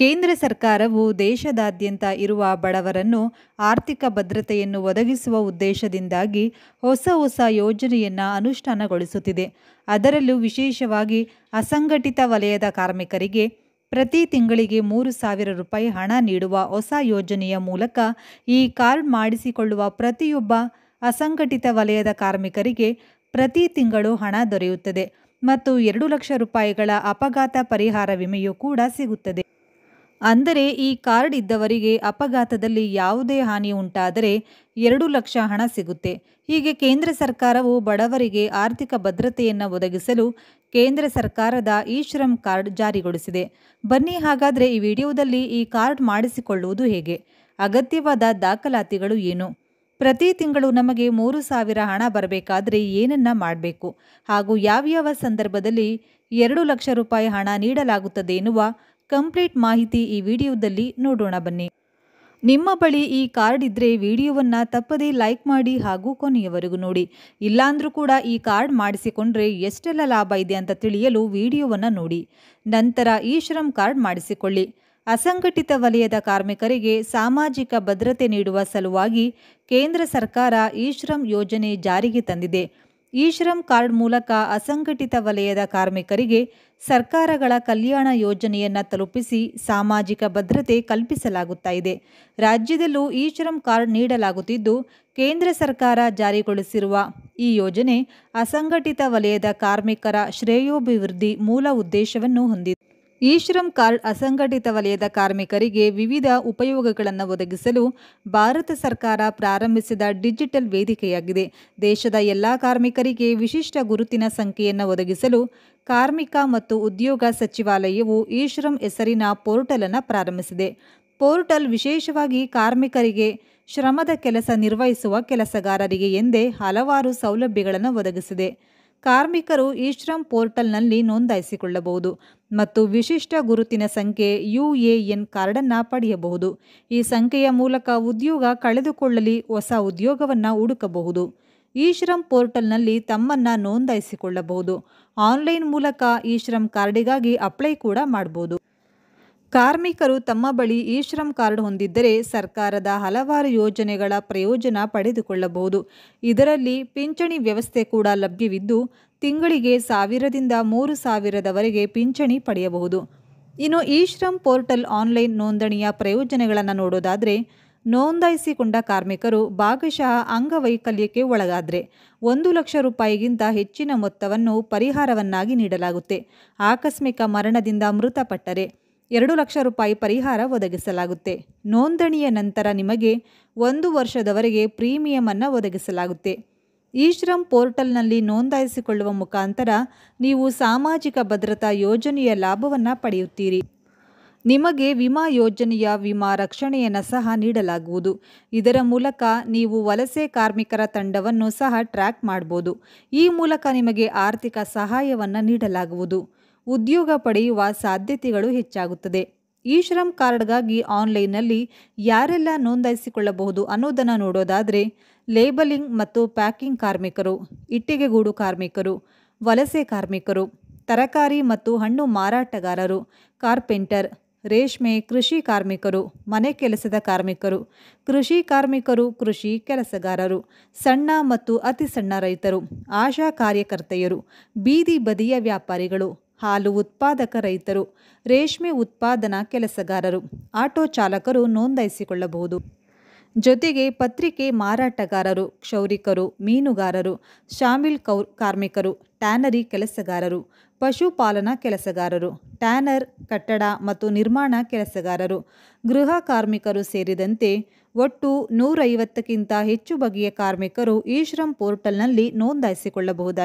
ಕೇಂದ್ರ ಸರ್ಕಾರವು ದೇಶದಾದ್ಯಂತ ಇರುವ ಬಡವರನ್ನು ಆರ್ಥಿಕ ಭದ್ರತೆಯನ್ನು ಒದಗಿಸುವ ಉದ್ದೇಶದಿಂದಾಗಿ ಹೊಸ ಹೊಸ ಯೋಜನೆಯನ್ನು ಅನುಷ್ಠಾನಗೊಳಿಸುತ್ತಿದೆ ಅದರಲ್ಲೂ ವಿಶೇಷವಾಗಿ ಅಸಂಘಟಿತ ವಲಯದ ಕಾರ್ಮಿಕರಿಗೆ ಪ್ರತಿ ತಿಂಗಳಿಗೆ ಮೂರು ಸಾವಿರ ರೂಪಾಯಿ ಹಣ ನೀಡುವ ಹೊಸ ಯೋಜನೆಯ ಮೂಲಕ ಈ ಕಾರ್ಡ್ ಮಾಡಿಸಿಕೊಳ್ಳುವ ಪ್ರತಿಯೊಬ್ಬ ಅಸಂಘಟಿತ ವಲಯದ ಕಾರ್ಮಿಕರಿಗೆ ಪ್ರತಿ ತಿಂಗಳು ಹಣ ದೊರೆಯುತ್ತದೆ ಮತ್ತು ಎರಡು ಲಕ್ಷ ರೂಪಾಯಿಗಳ ಅಪಘಾತ ಪರಿಹಾರ ವಿಮೆಯೂ ಕೂಡ ಸಿಗುತ್ತದೆ ಅಂದರೆ ಈ ಕಾರ್ಡ್ ಇದ್ದವರಿಗೆ ಅಪಘಾತದಲ್ಲಿ ಯಾವುದೇ ಹಾನಿ ಉಂಟಾದರೆ ಎರಡು ಲಕ್ಷ ಹಣ ಸಿಗುತ್ತೆ ಹೀಗೆ ಕೇಂದ್ರ ಸರ್ಕಾರವು ಬಡವರಿಗೆ ಆರ್ಥಿಕ ಭದ್ರತೆಯನ್ನು ಒದಗಿಸಲು ಕೇಂದ್ರ ಸರ್ಕಾರದ ಈ ಶ್ರಮ್ ಕಾರ್ಡ್ ಜಾರಿಗೊಳಿಸಿದೆ ಬನ್ನಿ ಹಾಗಾದರೆ ಈ ವಿಡಿಯೋದಲ್ಲಿ ಈ ಕಾರ್ಡ್ ಮಾಡಿಸಿಕೊಳ್ಳುವುದು ಹೇಗೆ ಅಗತ್ಯವಾದ ದಾಖಲಾತಿಗಳು ಏನು ಪ್ರತಿ ತಿಂಗಳು ನಮಗೆ ಮೂರು ಸಾವಿರ ಹಣ ಬರಬೇಕಾದರೆ ಏನನ್ನ ಮಾಡಬೇಕು ಹಾಗೂ ಯಾವ್ಯಾವ ಸಂದರ್ಭದಲ್ಲಿ ಎರಡು ಲಕ್ಷ ರೂಪಾಯಿ ಹಣ ನೀಡಲಾಗುತ್ತದೆ ಎನ್ನುವ ಕಂಪ್ಲೀಟ್ ಮಾಹಿತಿ ಈ ವಿಡಿಯೋದಲ್ಲಿ ನೋಡೋಣ ಬನ್ನಿ ನಿಮ್ಮ ಬಳಿ ಈ ಕಾರ್ಡ್ ಇದ್ರೆ ವಿಡಿಯೋವನ್ನು ತಪ್ಪದೇ ಲೈಕ್ ಮಾಡಿ ಹಾಗೂ ಕೊನೆಯವರೆಗೂ ನೋಡಿ ಇಲ್ಲಾಂದ್ರೂ ಕೂಡ ಈ ಕಾರ್ಡ್ ಮಾಡಿಸಿಕೊಂಡ್ರೆ ಎಷ್ಟೆಲ್ಲ ಲಾಭ ಇದೆ ಅಂತ ತಿಳಿಯಲು ವಿಡಿಯೋವನ್ನು ನೋಡಿ ನಂತರ ಈ ಶ್ರಮ್ ಕಾರ್ಡ್ ಮಾಡಿಸಿಕೊಳ್ಳಿ ಅಸಂಘಟಿತ ವಲಯದ ಕಾರ್ಮಿಕರಿಗೆ ಸಾಮಾಜಿಕ ಭದ್ರತೆ ನೀಡುವ ಸಲುವಾಗಿ ಕೇಂದ್ರ ಸರ್ಕಾರ ಈ ಶ್ರಮ್ ಯೋಜನೆ ಜಾರಿಗೆ ತಂದಿದೆ ಈಶ್ರಮ್ ಕಾರ್ಡ್ ಮೂಲಕ ಅಸಂಘಟಿತ ವಲಯದ ಕಾರ್ಮಿಕರಿಗೆ ಸರ್ಕಾರಗಳ ಕಲ್ಯಾಣ ಯೋಜನೆಯನ್ನು ತಲುಪಿಸಿ ಸಾಮಾಜಿಕ ಭದ್ರತೆ ಕಲ್ಪಿಸಲಾಗುತ್ತಾ ಇದೆ ರಾಜ್ಯದಲ್ಲೂ ಈಶ್ರಮ್ ಕಾರ್ಡ್ ನೀಡಲಾಗುತ್ತಿದ್ದು ಕೇಂದ್ರ ಸರ್ಕಾರ ಜಾರಿಗೊಳಿಸಿರುವ ಈ ಯೋಜನೆ ಅಸಂಘಟಿತ ವಲಯದ ಕಾರ್ಮಿಕರ ಶ್ರೇಯೋಭಿವೃದ್ಧಿ ಮೂಲ ಉದ್ದೇಶವನ್ನು ಹೊಂದಿದೆ ಈ ಶ್ರಮ್ ಕಾರ್ಡ್ ಅಸಂಘಟಿತ ವಲಯದ ಕಾರ್ಮಿಕರಿಗೆ ವಿವಿಧ ಉಪಯೋಗಗಳನ್ನು ಒದಗಿಸಲು ಭಾರತ ಸರ್ಕಾರ ಪ್ರಾರಂಭಿಸಿದ ಡಿಜಿಟಲ್ ವೇದಿಕೆಯಾಗಿದೆ ದೇಶದ ಎಲ್ಲ ಕಾರ್ಮಿಕರಿಗೆ ವಿಶಿಷ್ಟ ಗುರುತಿನ ಸಂಖ್ಯೆಯನ್ನು ಒದಗಿಸಲು ಕಾರ್ಮಿಕ ಮತ್ತು ಉದ್ಯೋಗ ಸಚಿವಾಲಯವು ಈ ಶ್ರಮ್ ಹೆಸರಿನ ಪೋರ್ಟಲನ್ನು ಪ್ರಾರಂಭಿಸಿದೆ ಪೋರ್ಟಲ್ ವಿಶೇಷವಾಗಿ ಕಾರ್ಮಿಕರಿಗೆ ಶ್ರಮದ ಕೆಲಸ ನಿರ್ವಹಿಸುವ ಕೆಲಸಗಾರರಿಗೆ ಎಂದೇ ಹಲವಾರು ಸೌಲಭ್ಯಗಳನ್ನು ಒದಗಿಸಿದೆ ಕಾರ್ಮಿಕರು ಈಶ್ರಮ್ ಪೋರ್ಟಲ್ನಲ್ಲಿ ನೋಂದಾಯಿಸಿಕೊಳ್ಳಬಹುದು ಮತ್ತು ವಿಶಿಷ್ಟ ಗುರುತಿನ ಸಂಖ್ಯೆ ಯು ಎ ಎನ್ ಕಾರ್ಡನ್ನು ಪಡೆಯಬಹುದು ಈ ಸಂಖ್ಯೆಯ ಮೂಲಕ ಉದ್ಯೋಗ ಕಳೆದುಕೊಳ್ಳಲಿ ಹೊಸ ಉದ್ಯೋಗವನ್ನು ಹುಡುಕಬಹುದು ಈಶ್ರಮ್ ಪೋರ್ಟಲ್ನಲ್ಲಿ ತಮ್ಮನ್ನು ನೋಂದಾಯಿಸಿಕೊಳ್ಳಬಹುದು ಆನ್ಲೈನ್ ಮೂಲಕ ಈಶ್ರಮ್ ಕಾರ್ಡಿಗಾಗಿ ಅಪ್ಲೈ ಕೂಡ ಮಾಡಬಹುದು ಕಾರ್ಮಿಕರು ತಮ್ಮ ಬಳಿ ಈಶ್ರಮ್ ಶ್ರಮ್ ಕಾರ್ಡ್ ಹೊಂದಿದ್ದರೆ ಸರ್ಕಾರದ ಹಲವಾರು ಯೋಜನೆಗಳ ಪ್ರಯೋಜನ ಪಡೆದುಕೊಳ್ಳಬಹುದು ಇದರಲ್ಲಿ ಪಿಂಚಣಿ ವ್ಯವಸ್ಥೆ ಕೂಡ ಲಭ್ಯವಿದ್ದು ತಿಂಗಳಿಗೆ ಸಾವಿರದಿಂದ ಮೂರು ಸಾವಿರದವರೆಗೆ ಪಿಂಚಣಿ ಪಡೆಯಬಹುದು ಇನ್ನು ಈಶ್ರಮ್ ಶ್ರಮ್ ಪೋರ್ಟಲ್ ಆನ್ಲೈನ್ ನೋಂದಣಿಯ ಪ್ರಯೋಜನಗಳನ್ನು ನೋಡೋದಾದರೆ ನೋಂದಾಯಿಸಿಕೊಂಡ ಕಾರ್ಮಿಕರು ಭಾಗಶಃ ಅಂಗವೈಕಲ್ಯಕ್ಕೆ ಒಳಗಾದರೆ ಒಂದು ಲಕ್ಷ ರೂಪಾಯಿಗಿಂತ ಹೆಚ್ಚಿನ ಮೊತ್ತವನ್ನು ಪರಿಹಾರವನ್ನಾಗಿ ನೀಡಲಾಗುತ್ತೆ ಆಕಸ್ಮಿಕ ಮರಣದಿಂದ ಮೃತಪಟ್ಟರೆ ಎರಡು ಲಕ್ಷ ರೂಪಾಯಿ ಪರಿಹಾರ ಒದಗಿಸಲಾಗುತ್ತೆ ನೋಂದಣಿಯ ನಂತರ ನಿಮಗೆ ಒಂದು ವರ್ಷದವರೆಗೆ ಪ್ರೀಮಿಯಮನ್ನು ಒದಗಿಸಲಾಗುತ್ತೆ ಈ ಶ್ರಮ್ ಪೋರ್ಟಲ್ನಲ್ಲಿ ನೋಂದಾಯಿಸಿಕೊಳ್ಳುವ ಮುಖಾಂತರ ನೀವು ಸಾಮಾಜಿಕ ಭದ್ರತಾ ಯೋಜನೆಯ ಲಾಭವನ್ನು ಪಡೆಯುತ್ತೀರಿ ನಿಮಗೆ ವಿಮಾ ಯೋಜನೆಯ ವಿಮಾ ರಕ್ಷಣೆಯನ್ನು ಸಹ ನೀಡಲಾಗುವುದು ಇದರ ಮೂಲಕ ನೀವು ವಲಸೆ ಕಾರ್ಮಿಕರ ತಂಡವನ್ನು ಸಹ ಟ್ರ್ಯಾಕ್ ಮಾಡ್ಬೋದು ಈ ಮೂಲಕ ನಿಮಗೆ ಆರ್ಥಿಕ ಸಹಾಯವನ್ನು ನೀಡಲಾಗುವುದು ಉದ್ಯೋಗ ಪಡೆಯುವ ಸಾಧ್ಯತೆಗಳು ಹೆಚ್ಚಾಗುತ್ತದೆ ಈ ಶ್ರಮ್ ಕಾರ್ಡ್ಗಾಗಿ ಆನ್ಲೈನ್ನಲ್ಲಿ ಯಾರೆಲ್ಲ ನೋಂದಾಯಿಸಿಕೊಳ್ಳಬಹುದು ಅನ್ನೋದನ್ನು ನೋಡೋದಾದರೆ ಲೇಬಲಿಂಗ್ ಮತ್ತು ಪ್ಯಾಕಿಂಗ್ ಕಾರ್ಮಿಕರು ಇಟ್ಟಿಗೆಗೂಡು ಕಾರ್ಮಿಕರು ವಲಸೆ ಕಾರ್ಮಿಕರು ತರಕಾರಿ ಮತ್ತು ಹಣ್ಣು ಮಾರಾಟಗಾರರು ಕಾರ್ಪೆಂಟರ್ ರೇಷ್ಮೆ ಕೃಷಿ ಕಾರ್ಮಿಕರು ಮನೆ ಕೆಲಸದ ಕಾರ್ಮಿಕರು ಕೃಷಿ ಕಾರ್ಮಿಕರು ಕೃಷಿ ಕೆಲಸಗಾರರು ಸಣ್ಣ ಮತ್ತು ಅತಿ ಸಣ್ಣ ರೈತರು ಆಶಾ ಕಾರ್ಯಕರ್ತೆಯರು ಬೀದಿ ಬದಿಯ ವ್ಯಾಪಾರಿಗಳು ಹಾಲು ಉತ್ಪಾದಕ ರೈತರು ರೇಷ್ಮೆ ಉತ್ಪಾದನಾ ಕೆಲಸಗಾರರು ಆಟೋ ಚಾಲಕರು ನೋಂದಾಯಿಸಿಕೊಳ್ಳಬಹುದು ಜೊತೆಗೆ ಪತ್ರಿಕೆ ಮಾರಾಟಗಾರರು ಕ್ಷೌರಿಕರು ಮೀನುಗಾರರು ಶಾಮಿಲ್ ಕೌ ಕಾರ್ಮಿಕರು ಟ್ಯಾನರಿ ಕೆಲಸಗಾರರು ಪಶುಪಾಲನಾ ಕೆಲಸಗಾರರು ಟ್ಯಾನರ್ ಕಟ್ಟಡ ಮತ್ತು ನಿರ್ಮಾಣ ಕೆಲಸಗಾರರು ಗೃಹ ಕಾರ್ಮಿಕರು ಸೇರಿದಂತೆ ಒಟ್ಟು ನೂರೈವತ್ತಕ್ಕಿಂತ ಹೆಚ್ಚು ಬಗೆಯ ಕಾರ್ಮಿಕರು ಈ ಶ್ರಮ್ ಪೋರ್ಟಲ್ನಲ್ಲಿ ನೋಂದಾಯಿಸಿಕೊಳ್ಳಬಹುದಾಗಿದೆ